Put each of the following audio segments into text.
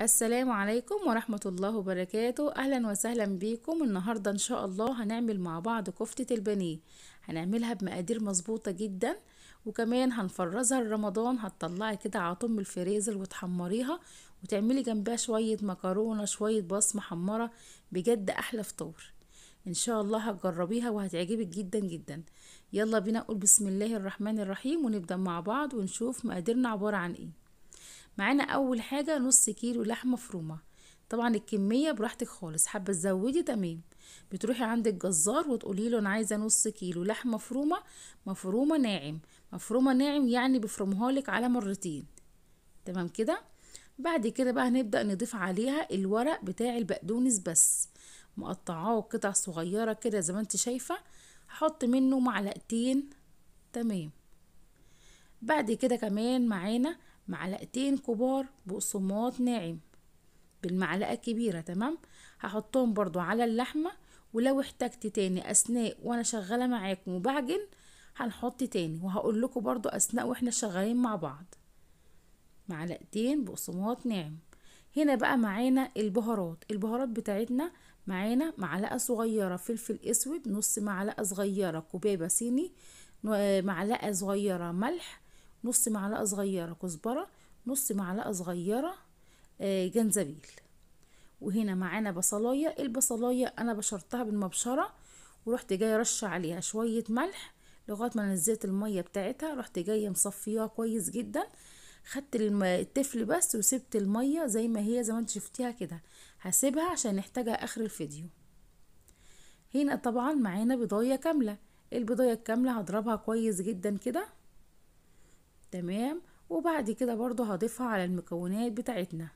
السلام عليكم ورحمة الله وبركاته أهلا وسهلا بيكم النهاردة إن شاء الله هنعمل مع بعض كفتة البنيه هنعملها بمقادير مظبوطة جدا وكمان هنفرزها لرمضان هتطلعي كده على طم الفريزر وتحمريها وتعملي جنبها شوية مكرونة شوية بصمة محمرة بجد أحلى فطور إن شاء الله هتجربيها وهتعجبك جدا جدا يلا بينا نقول بسم الله الرحمن الرحيم ونبدأ مع بعض ونشوف مقاديرنا عبارة عن إيه معانا اول حاجه نص كيلو لحمه مفرومه طبعا الكميه براحتك خالص حابه تزودي تمام بتروحي عند الجزار وتقولي له انا عايزه نص كيلو لحمه مفرومه مفرومه ناعم مفرومه ناعم يعني بفرمها لك على مرتين تمام كده بعد كده بقى هنبدا نضيف عليها الورق بتاع البقدونس بس مقطعاه قطع صغيره كده زي ما انت شايفه هحط منه معلقتين تمام بعد كده كمان معانا معلقتين كبار بقسماط ناعم بالمعلقة الكبيرة تمام هحطهم برضو على اللحمة ولو احتجت تاني اثناء وانا شغالة معاكم وبعجن هنحط تاني وهقول لكم برضو اثناء واحنا شغالين مع بعض معلقتين بقسماط ناعم هنا بقى معانا البهارات البهارات بتاعتنا معانا معلقة صغيرة فلفل اسود نص معلقة صغيرة كوباية صيني معلقة صغيرة ملح نص معلقة صغيرة كزبرة نص معلقة صغيرة آه، جنزبيل وهنا معانا بصلاية البصلاية أنا بشرتها بالمبشرة ورحت جاية رشة عليها شوية ملح لغاية ما نزلت المية بتاعتها رحت جاية مصفياها كويس جدا خدت التفل بس وسبت المية زي ما هي زي ما انت شفتيها كده هسيبها عشان نحتاجها اخر الفيديو هنا طبعا معانا بضاية كاملة البضاية الكاملة هضربها كويس جدا كده تمام وبعد كده برضو هضيفها على المكونات بتاعتنا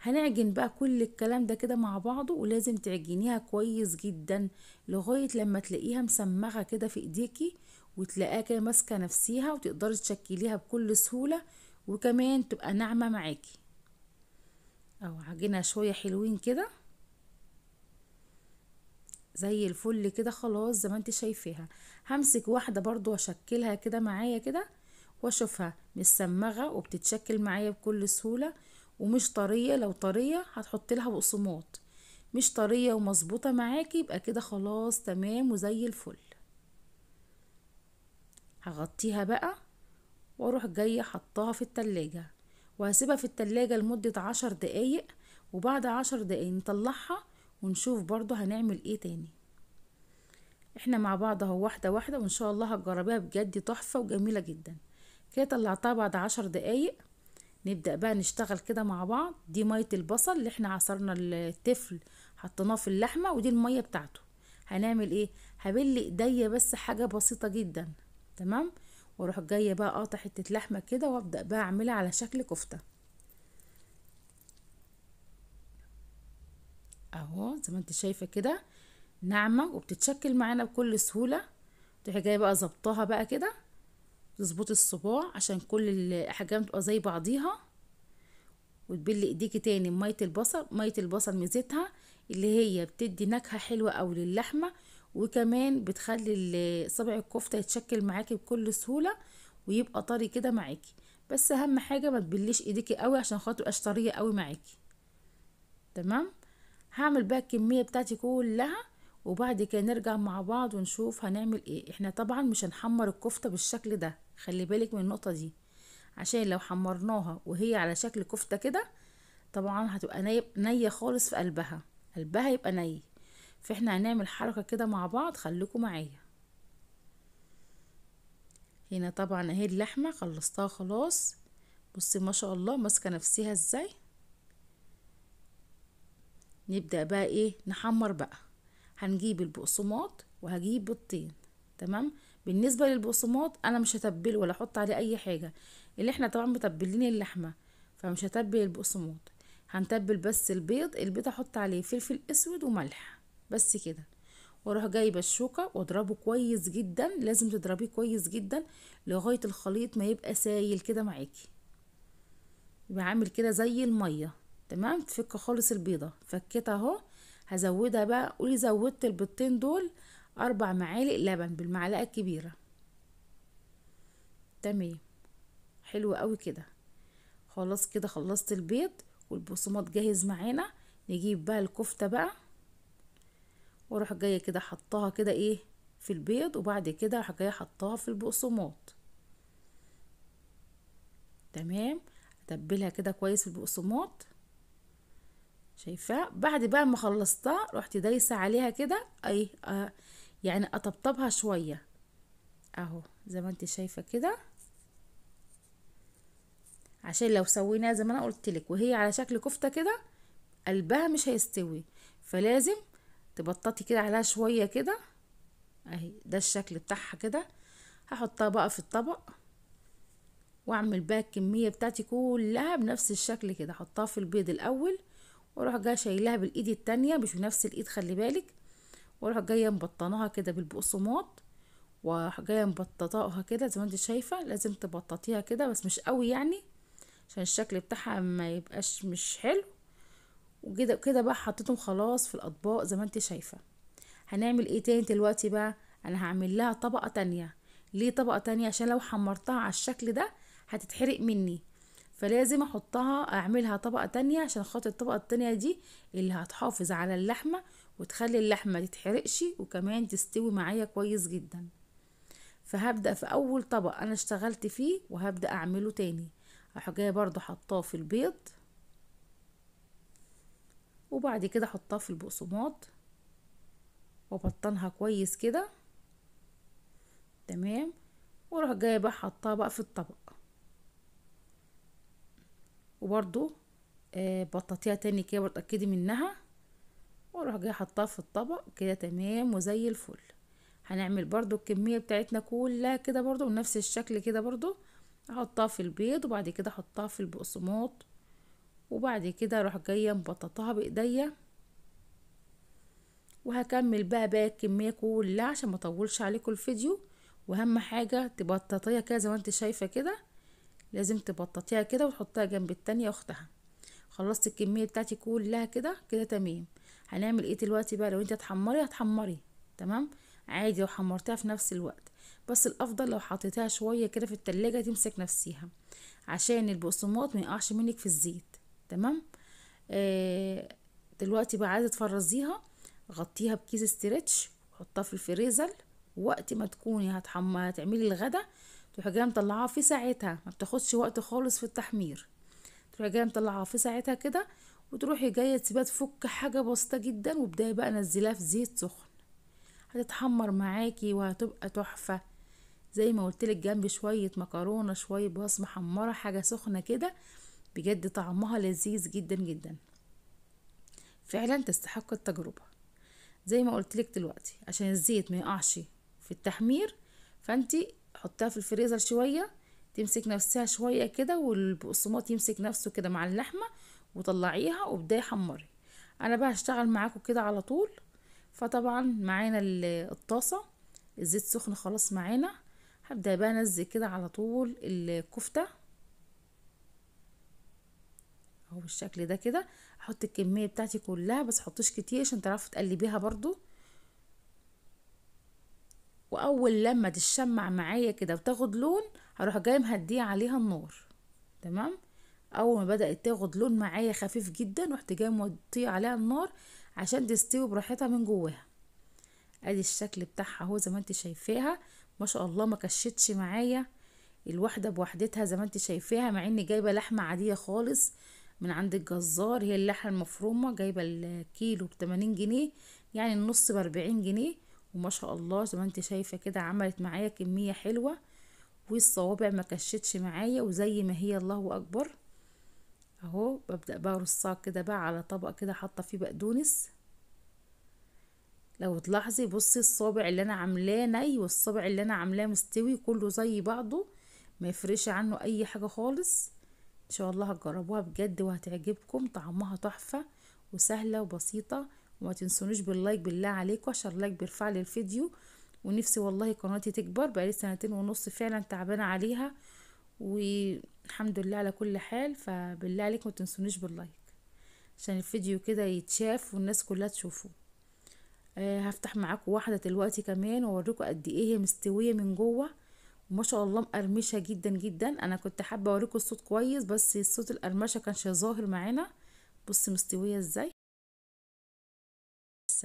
هنعجن بقى كل الكلام ده كده مع بعضه ولازم تعجنيها كويس جدا لغاية لما تلاقيها مسمغة كده في ايديكي وتلاقيها كده ماسكة نفسيها وتقدري تشكليها بكل سهولة وكمان تبقى ناعمة معاكي او عجينة شوية حلوين كده زي الفل كده خلاص زي ما انت شايفاها همسك واحده برضو واشكلها كده معايا كده واشوفها متسمغه وبتتشكل معايا بكل سهوله ومش طريه لو طريه هتحط لها بقسماط مش طريه ومظبوطه معاكي يبقى كده خلاص تمام وزي الفل هغطيها بقى واروح جايه حطها في التلاجة وهسيبها في التلاجة لمدة عشر دقايق وبعد عشر دقايق نطلعها ونشوف برضو هنعمل ايه تاني احنا مع بعض اهو واحدة واحدة وان شاء الله هتجربيها بجد تحفة وجميلة جدا كده طلعتها بعد عشر دقايق نبدأ بقى نشتغل كده مع بعض دي مية البصل اللي احنا عصرنا التفل حطيناه في اللحمة ودي المية بتاعته هنعمل ايه هبل ايديا بس حاجة بسيطة جدا تمام واروح جاية بقى قاطع حتة لحمة كده وابدأ بقى اعملها على شكل كفتة اهو زي ما انت شايفه كده ناعمه وبتتشكل معانا بكل سهوله تروحي جايه بقى ظبطاها بقى كده تظبطي الصباع عشان كل الاحجام تبقى زي بعضيها وتبلي ايديكي تاني بميه البصل ميه البصل ميزتها اللي هي بتدي نكهه حلوه قوي للحمه وكمان بتخلي صبع الكفته يتشكل معاكي بكل سهوله ويبقى طري كده معاكي بس اهم حاجه ما تبليش ايديكي قوي عشان خاطر اشطريه قوي معاكي تمام هعمل بقى الكمية بتاعتي كلها وبعد كده نرجع مع بعض ونشوف هنعمل ايه احنا طبعا مش هنحمر الكفتة بالشكل ده خلي بالك من النقطة دي عشان لو حمرناها وهي على شكل كفتة كده طبعا هتبقى نية خالص في قلبها قلبها يبقى ني فاحنا هنعمل حركة كده مع بعض خليكم معايا هنا طبعا اهي اللحمة خلصتها خلاص بصي ما شاء الله ماسكة نفسها ازاي نبدأ بقى ايه نحمر بقى هنجيب البقسماط وهجيب بيضتين تمام بالنسبة للبقسماط انا مش هتبل ولا احط عليه اي حاجة اللي احنا طبعا متبلين اللحمة فمش هتبل البقسماط هنتبل بس البيض البيض احط عليه فلفل اسود وملح بس كده واروح جايبه الشوكه واضربه كويس جدا لازم تضربيه كويس جدا لغايه الخليط ما يبقى سايل كده معاكي يبقى عامل كده زي الميه تمام تفك خالص البيضة فكيتها اهو هزودها بقى قولي زودت البيضتين دول اربع معالق لبن بالمعلقة الكبيرة تمام حلو قوي كده خلاص كده خلصت البيض والبصمات جاهز معانا نجيب بقى الكفتة بقى واروح جاية كده حطها كده ايه في البيض وبعد كده راح جاية حطها في البقسماط تمام اتبلها كده كويس في البقسماط شايفاه بعد بقى ما خلصتها رحت دايسه عليها كده اي آه يعني اطبطبها شويه اهو زي ما انت شايفه كده عشان لو سويناها زي ما انا قلت لك وهي على شكل كفته كده قلبها مش هيستوي فلازم تبططي كده عليها شويه كده اهي ده الشكل بتاعها كده هحطها بقى في الطبق واعمل بقى الكميه بتاعتي كلها بنفس الشكل كده احطها في البيض الاول واروح جايه شايلها بالايد التانية مش بنفس الايد خلي بالك واروح جايه مبطناها كده بالبقسماط واروح جايه مبططاها كده زي ما انت شايفه لازم تبططيها كده بس مش قوي يعني عشان الشكل بتاعها ما يبقاش مش حلو وكده كده بقى حطيتهم خلاص في الاطباق زي ما انت شايفه هنعمل ايه تاني دلوقتي بقى انا هعمل لها طبقه تانية ليه طبقه تانية عشان لو حمرتها على الشكل ده هتتحرق مني فلازم احطها اعملها طبقة تانية عشان خاطر الطبقة التانية دي اللي هتحافظ على اللحمة وتخلي اللحمة تتحرقش وكمان تستوي معايا كويس جدا فهبدأ في اول طبق انا اشتغلت فيه وهبدأ اعمله تاني هروح جايه برضو حطاه في البيض وبعد كده احطها في البقسماط وبطنها كويس كده تمام واروح جايه بقى حطها بقى في الطبق وبرضو آه بططيها تاني كده وتأكدي منها واروح جايه حطها في الطبق كده تمام وزي الفل هنعمل برضو الكمية بتاعتنا كلها كده برضو بنفس الشكل كده برضو احطها في البيض وبعد كده احطها في البقسماط وبعد كده اروح جايه مبططاها بايديا وهكمل بقى باقي الكميه كلها عشان ما اطولش عليكم الفيديو واهم حاجه تبططيها كده زي ما انت شايفه كده لازم تبططيها كده وتحطيها جنب التانية اختها خلصت الكمية بتاعتي كلها كده كده تمام هنعمل ايه دلوقتي بقى لو انت هتحمري هتحمري تمام عادي لو حمرتها في نفس الوقت بس الافضل لو حطيتها شوية كده في التلاجة تمسك نفسيها عشان البقسماط ما يقعش منك في الزيت تمام آه دلوقتي بقى عايزه تفرزيها غطيها بكيس استريتش وحطها في الفريزر وقت ما تكوني هتحمى هتعملي الغدا تروح جايه مطلعاها في ساعتها ما بتاخدش وقت خالص في التحمير تروح جايه مطلعاها في ساعتها كده وتروحي جايه تسيبها تفك حاجه بسيطه جدا وبدايه بقى نزليها في زيت سخن هتتحمر معاكي وهتبقى تحفه زي ما قلتلك جنب شويه مكرونه شويه بصل محمره حاجه سخنه كده بجد طعمها لذيذ جدا جدا فعلا تستحق التجربه زي ما قلتلك دلوقتي عشان الزيت ما يقعش في التحمير فانتي حطيها في الفريزر شويه تمسك نفسها شويه كده والبقسماط يمسك نفسه كده مع اللحمه وطلعيها وبدايه حمري انا بقى هشتغل معاكم كده على طول فطبعا معانا الطاسه الزيت سخن خلاص معانا هبدا بقى انزل كده على طول الكفته اهو بالشكل ده كده احط الكميه بتاعتي كلها بس حطيش كتير عشان تعرفوا تقلبيها برضو واول لما تتشمع معايا كده وتاخد لون هروح جاي مهديه عليها النار تمام اول ما بدات تاخد لون معايا خفيف جدا رحت جاي موطيه عليها النار عشان تستوي براحتها من جواها ادي الشكل بتاعها اهو زي ما انت شايفاها ما شاء الله ما كشتش معايا الواحده بوحدتها زي ما انت شايفاها مع اني جايبه لحمه عاديه خالص من عند الجزار هي اللحمه المفرومه جايبه الكيلو ب 80 جنيه يعني النص ب 40 جنيه وما شاء الله زي ما انت شايفة كده عملت معايا كمية حلوة والصوابع ما كشتش معايا وزي ما هي الله اكبر اهو ببدأ بقى ارصها كده بقى على طبق كده حاطة فيه بقدونس لو تلاحظي بصي الصابع اللي انا عاملاه ني والصابع اللي انا عاملاه مستوي كله زي بعضه ما يفرش عنه اي حاجة خالص ان شاء الله هتجربوها بجد وهتعجبكم طعمها تحفة وسهلة وبسيطة وما تنسونوش باللايك بالله عليكم عشان اللايك بيرفع لي الفيديو ونفسي والله قناتي تكبر بقالي سنتين ونص فعلا تعبانه عليها والحمد لله على كل حال فبالله عليكم ما تنسونيش باللايك عشان الفيديو كده يتشاف والناس كلها تشوفه آه، هفتح معاكم واحده دلوقتي كمان واوريكم قد ايه هي مستويه من جوه وما شاء الله مقرمشه جدا جدا انا كنت حابه اوريكم الصوت كويس بس الصوت القرمشه كانش ظاهر معانا بص مستويه ازاي